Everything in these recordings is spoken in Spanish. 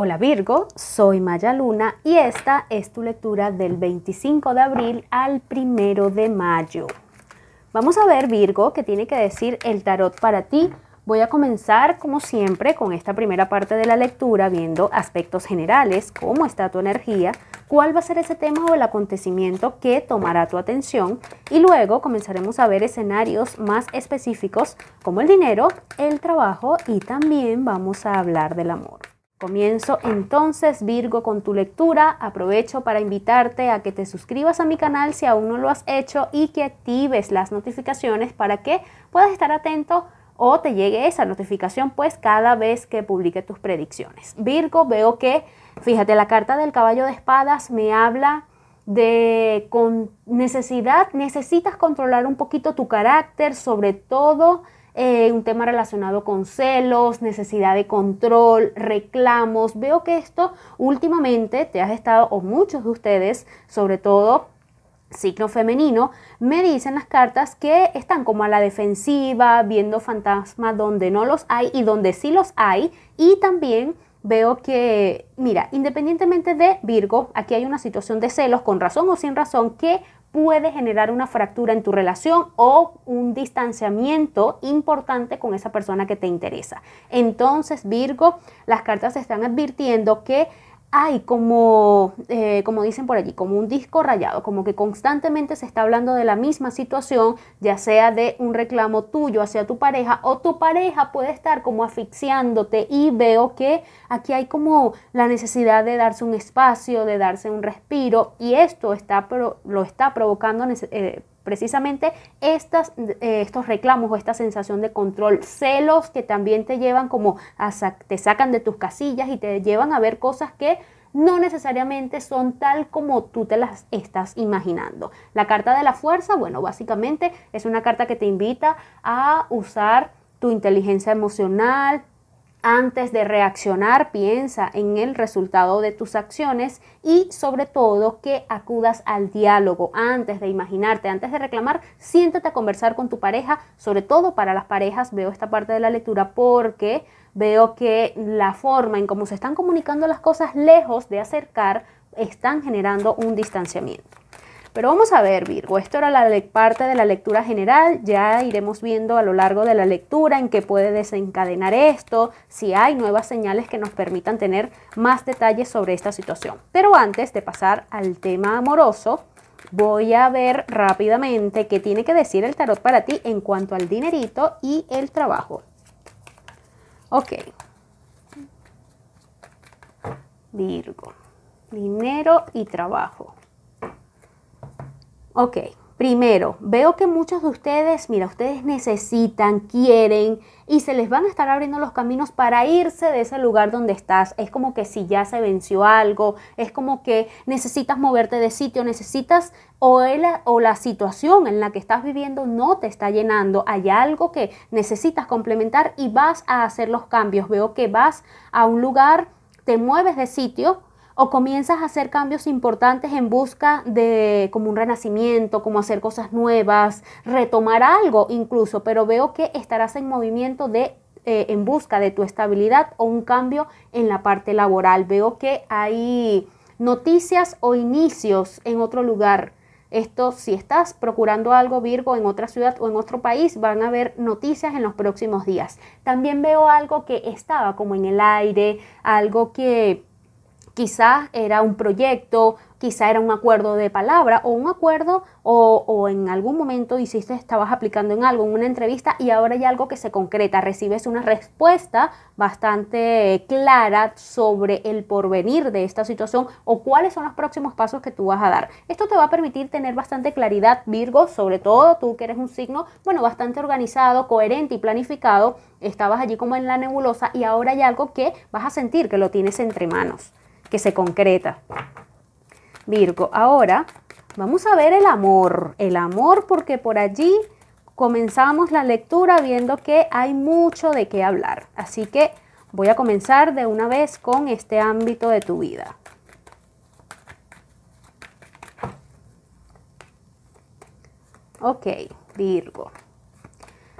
Hola Virgo, soy Maya Luna y esta es tu lectura del 25 de abril al 1 de mayo. Vamos a ver Virgo qué tiene que decir el tarot para ti. Voy a comenzar como siempre con esta primera parte de la lectura viendo aspectos generales, cómo está tu energía, cuál va a ser ese tema o el acontecimiento que tomará tu atención y luego comenzaremos a ver escenarios más específicos como el dinero, el trabajo y también vamos a hablar del amor. Comienzo entonces, Virgo, con tu lectura. Aprovecho para invitarte a que te suscribas a mi canal si aún no lo has hecho y que actives las notificaciones para que puedas estar atento o te llegue esa notificación pues cada vez que publique tus predicciones. Virgo, veo que, fíjate, la carta del caballo de espadas me habla de con necesidad, necesitas controlar un poquito tu carácter, sobre todo eh, un tema relacionado con celos, necesidad de control, reclamos. Veo que esto últimamente te has estado, o muchos de ustedes, sobre todo signo femenino, me dicen las cartas que están como a la defensiva, viendo fantasmas donde no los hay y donde sí los hay. Y también veo que, mira, independientemente de Virgo, aquí hay una situación de celos, con razón o sin razón, que puede generar una fractura en tu relación o un distanciamiento importante con esa persona que te interesa. Entonces, Virgo, las cartas están advirtiendo que hay como, eh, como dicen por allí, como un disco rayado, como que constantemente se está hablando de la misma situación, ya sea de un reclamo tuyo hacia tu pareja o tu pareja puede estar como asfixiándote y veo que aquí hay como la necesidad de darse un espacio, de darse un respiro y esto está, lo está provocando eh, precisamente eh, estos reclamos o esta sensación de control, celos que también te llevan como a te sacan de tus casillas y te llevan a ver cosas que no necesariamente son tal como tú te las estás imaginando. La carta de la fuerza, bueno, básicamente es una carta que te invita a usar tu inteligencia emocional, antes de reaccionar, piensa en el resultado de tus acciones y sobre todo que acudas al diálogo antes de imaginarte, antes de reclamar, siéntate a conversar con tu pareja, sobre todo para las parejas, veo esta parte de la lectura porque veo que la forma en cómo se están comunicando las cosas lejos de acercar están generando un distanciamiento. Pero vamos a ver, Virgo, esto era la parte de la lectura general, ya iremos viendo a lo largo de la lectura en qué puede desencadenar esto, si hay nuevas señales que nos permitan tener más detalles sobre esta situación. Pero antes de pasar al tema amoroso, voy a ver rápidamente qué tiene que decir el tarot para ti en cuanto al dinerito y el trabajo. Ok. Virgo, dinero y trabajo. Ok, primero, veo que muchos de ustedes, mira, ustedes necesitan, quieren y se les van a estar abriendo los caminos para irse de ese lugar donde estás. Es como que si ya se venció algo, es como que necesitas moverte de sitio, necesitas o, el, o la situación en la que estás viviendo no te está llenando. Hay algo que necesitas complementar y vas a hacer los cambios. Veo que vas a un lugar, te mueves de sitio o comienzas a hacer cambios importantes en busca de como un renacimiento, como hacer cosas nuevas, retomar algo incluso, pero veo que estarás en movimiento de eh, en busca de tu estabilidad o un cambio en la parte laboral. Veo que hay noticias o inicios en otro lugar. Esto, si estás procurando algo Virgo en otra ciudad o en otro país, van a haber noticias en los próximos días. También veo algo que estaba como en el aire, algo que Quizás era un proyecto, quizás era un acuerdo de palabra o un acuerdo o, en algún momento hiciste, estabas aplicando en algo, en una entrevista y ahora hay algo que se concreta, recibes una respuesta bastante clara sobre el porvenir de esta situación o cuáles son los próximos pasos que tú vas a dar. Esto te va a permitir tener bastante claridad, Virgo, sobre todo tú que eres un signo, bueno, bastante organizado, coherente y planificado, estabas allí como en la nebulosa y ahora hay algo que vas a sentir que lo tienes entre manos que se concreta. Virgo, ahora vamos a ver el amor. El amor porque por allí comenzamos la lectura viendo que hay mucho de qué hablar. Así que voy a comenzar de una vez con este ámbito de tu vida. Ok, Virgo.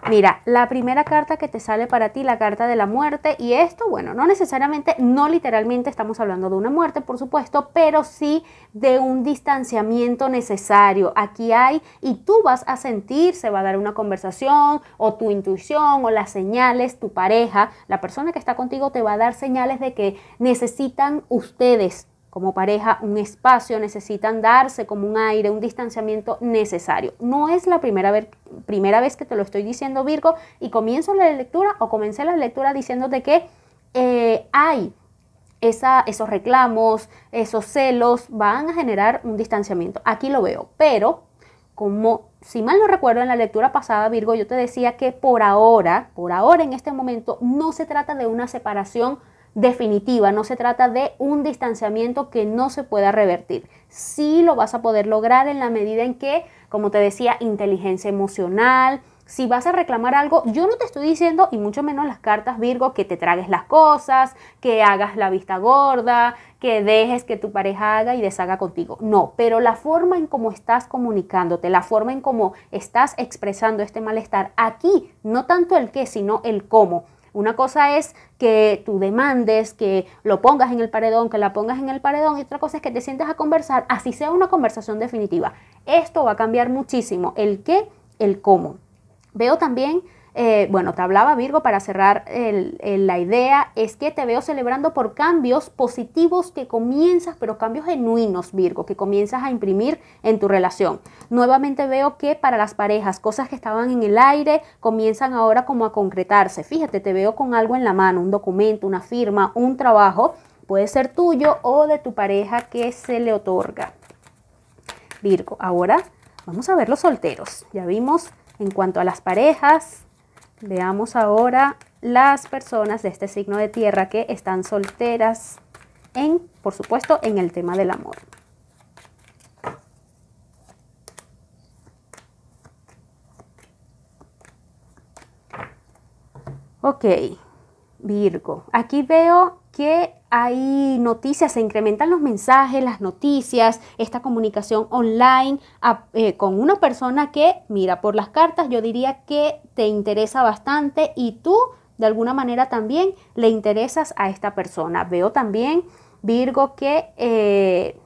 Mira, la primera carta que te sale para ti, la carta de la muerte, y esto, bueno, no necesariamente, no literalmente estamos hablando de una muerte, por supuesto, pero sí de un distanciamiento necesario. Aquí hay, y tú vas a sentir, se va a dar una conversación, o tu intuición, o las señales, tu pareja, la persona que está contigo te va a dar señales de que necesitan ustedes como pareja un espacio, necesitan darse como un aire, un distanciamiento necesario. No es la primera, vez, primera vez que te lo estoy diciendo Virgo y comienzo la lectura o comencé la lectura diciéndote que eh, hay esos reclamos, esos celos, van a generar un distanciamiento. Aquí lo veo, pero como si mal no recuerdo en la lectura pasada, Virgo, yo te decía que por ahora, por ahora en este momento, no se trata de una separación definitiva, no se trata de un distanciamiento que no se pueda revertir. Sí lo vas a poder lograr en la medida en que, como te decía, inteligencia emocional, si vas a reclamar algo, yo no te estoy diciendo, y mucho menos las cartas Virgo, que te tragues las cosas, que hagas la vista gorda, que dejes que tu pareja haga y deshaga contigo. No, pero la forma en cómo estás comunicándote, la forma en cómo estás expresando este malestar, aquí, no tanto el qué, sino el cómo una cosa es que tú demandes, que lo pongas en el paredón, que la pongas en el paredón, y otra cosa es que te sientes a conversar, así sea una conversación definitiva. Esto va a cambiar muchísimo el qué, el cómo. Veo también eh, bueno, te hablaba Virgo para cerrar la idea, es que te veo celebrando por cambios positivos que comienzas, pero cambios genuinos, Virgo, que comienzas a imprimir en tu relación. Nuevamente veo que para las parejas, cosas que estaban en el aire comienzan ahora como a concretarse. Fíjate, te veo con algo en la mano, un documento, una firma, un trabajo, puede ser tuyo o de tu pareja que se le otorga. Virgo, ahora vamos a ver los solteros. Ya vimos en cuanto a las parejas, Veamos ahora las personas de este signo de tierra que están solteras en, por supuesto, en el tema del amor. Ok, Virgo. Aquí veo que hay noticias, se incrementan los mensajes, las noticias, esta comunicación online eh, con una persona que, mira, por las cartas yo diría que te interesa bastante y tú de alguna manera también le interesas a esta persona. Veo también, Virgo, que... Eh,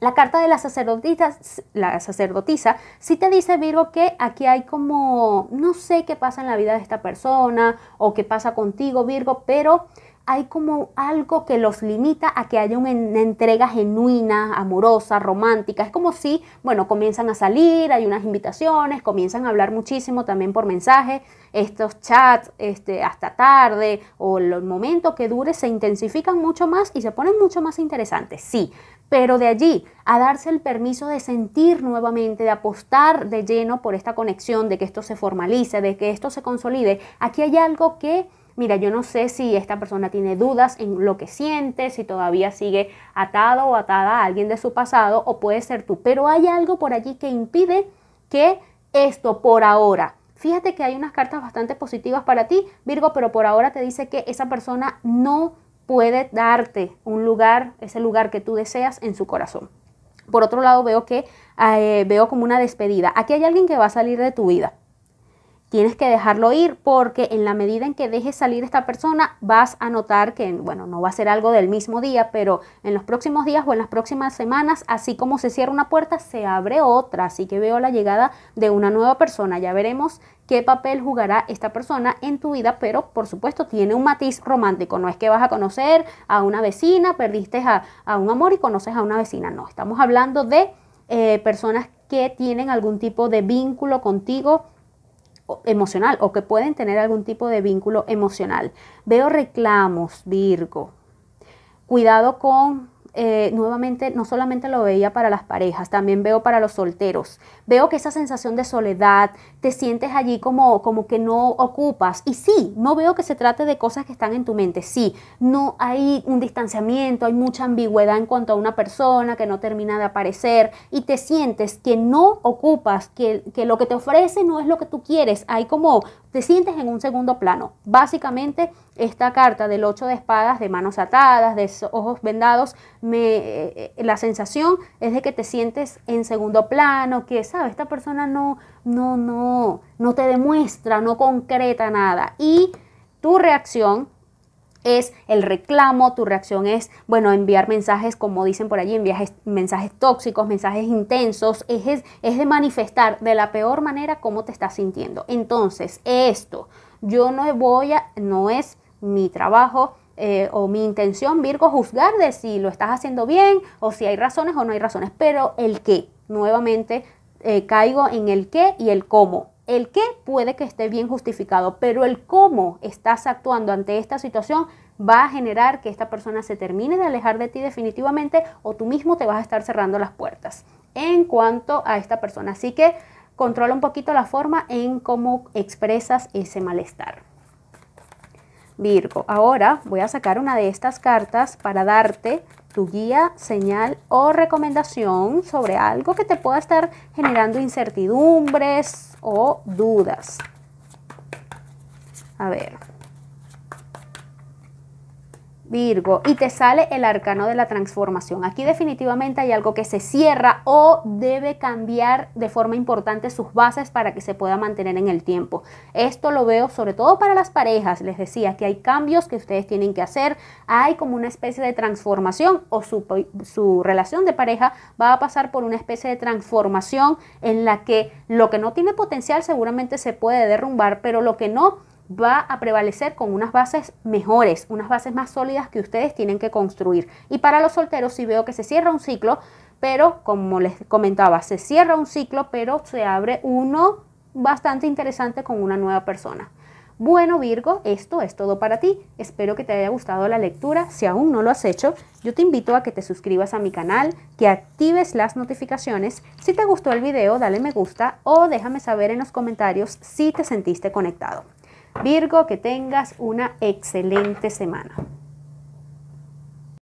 la carta de la sacerdotisa, la sacerdotisa, sí te dice Virgo que aquí hay como, no sé qué pasa en la vida de esta persona o qué pasa contigo Virgo, pero hay como algo que los limita a que haya una entrega genuina, amorosa, romántica. Es como si, bueno, comienzan a salir, hay unas invitaciones, comienzan a hablar muchísimo también por mensaje, estos chats este, hasta tarde o el momento que dure se intensifican mucho más y se ponen mucho más interesantes, sí. Pero de allí a darse el permiso de sentir nuevamente, de apostar de lleno por esta conexión, de que esto se formalice, de que esto se consolide, aquí hay algo que mira, yo no sé si esta persona tiene dudas en lo que siente, si todavía sigue atado o atada a alguien de su pasado, o puede ser tú, pero hay algo por allí que impide que esto por ahora. Fíjate que hay unas cartas bastante positivas para ti, Virgo, pero por ahora te dice que esa persona no puede darte un lugar, ese lugar que tú deseas en su corazón. Por otro lado, veo que eh, veo como una despedida. Aquí hay alguien que va a salir de tu vida tienes que dejarlo ir porque en la medida en que dejes salir esta persona vas a notar que, bueno, no va a ser algo del mismo día, pero en los próximos días o en las próximas semanas, así como se cierra una puerta, se abre otra. Así que veo la llegada de una nueva persona. Ya veremos qué papel jugará esta persona en tu vida, pero por supuesto tiene un matiz romántico. No es que vas a conocer a una vecina, perdiste a, un amor y conoces a una vecina. No, estamos hablando de eh, personas que tienen algún tipo de vínculo contigo emocional o que pueden tener algún tipo de vínculo emocional. Veo reclamos, Virgo. Cuidado con eh, nuevamente no solamente lo veía para las parejas, también veo para los solteros. Veo que esa sensación de soledad, te sientes allí como, como que no ocupas. Y sí, no veo que se trate de cosas que están en tu mente. Sí, no hay un distanciamiento, hay mucha ambigüedad en cuanto a una persona que no termina de aparecer y te sientes que no ocupas, que, que lo que te ofrece no es lo que tú quieres. Hay como, te sientes en un segundo plano. Básicamente esta carta del ocho de espadas, de manos atadas, de ojos vendados, me, eh, eh, la sensación es de que te sientes en segundo plano, que, ¿sabes? Esta persona no, no, no, no te demuestra, no concreta nada. Y tu reacción es el reclamo, tu reacción es, bueno, enviar mensajes, como dicen por allí, enviar mensajes tóxicos, mensajes intensos, es de manifestar de la peor manera cómo te estás sintiendo. Entonces, esto, yo no voy a, no es mi trabajo eh, o mi intención, Virgo, juzgar de si lo estás haciendo bien o si hay razones o no hay razones, pero el qué, nuevamente eh, caigo en el qué y el cómo. El qué puede que esté bien justificado, pero el cómo estás actuando ante esta situación va a generar que esta persona se termine de alejar de ti definitivamente o tú mismo te vas a estar cerrando las puertas en cuanto a esta persona. Así que controla un poquito la forma en cómo expresas ese malestar. Virgo, ahora voy a sacar una de estas cartas para darte tu guía, señal o recomendación sobre algo que te pueda estar generando incertidumbres o dudas. A ver, Virgo, y te sale el arcano de la transformación. Aquí definitivamente hay algo que se cierra o debe cambiar de forma importante sus bases para que se pueda mantener en el tiempo. Esto lo veo sobre todo para las parejas. Les decía que hay cambios que ustedes tienen que hacer. Hay como una especie de transformación o su, relación de pareja va a pasar por una especie de transformación en la que lo que no tiene potencial seguramente se puede derrumbar, pero lo que no va a prevalecer con unas bases mejores, unas bases más sólidas que ustedes tienen que construir. Y para los solteros, si veo que se cierra un ciclo, pero como les comentaba, se cierra un ciclo, pero se abre uno bastante interesante con una nueva persona. Bueno Virgo, esto es todo para ti. Espero que te haya gustado la lectura. Si aún no lo has hecho, yo te invito a que te suscribas a mi canal, que actives las notificaciones. Si te gustó el video, dale me gusta o déjame saber en los comentarios si te sentiste conectado. Virgo, que tengas una excelente semana.